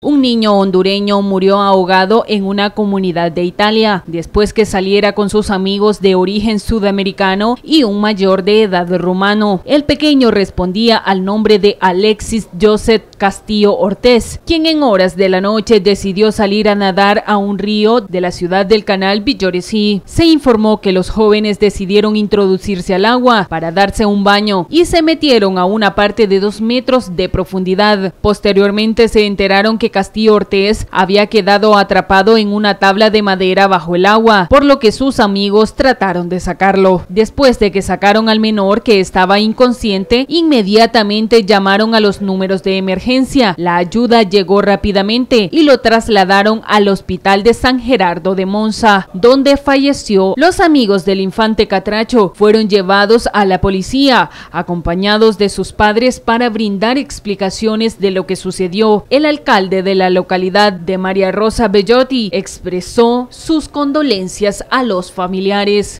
Un niño hondureño murió ahogado en una comunidad de Italia después que saliera con sus amigos de origen sudamericano y un mayor de edad rumano. El pequeño respondía al nombre de Alexis Joseph Castillo Ortez, quien en horas de la noche decidió salir a nadar a un río de la ciudad del canal Villoresí. Se informó que los jóvenes decidieron introducirse al agua para darse un baño y se metieron a una parte de dos metros de profundidad. Posteriormente se enteraron que Castillo Ortez había quedado atrapado en una tabla de madera bajo el agua, por lo que sus amigos trataron de sacarlo. Después de que sacaron al menor que estaba inconsciente, inmediatamente llamaron a los números de emergencia la ayuda llegó rápidamente y lo trasladaron al hospital de San Gerardo de Monza, donde falleció. Los amigos del infante Catracho fueron llevados a la policía, acompañados de sus padres para brindar explicaciones de lo que sucedió. El alcalde de la localidad de María Rosa Bellotti expresó sus condolencias a los familiares.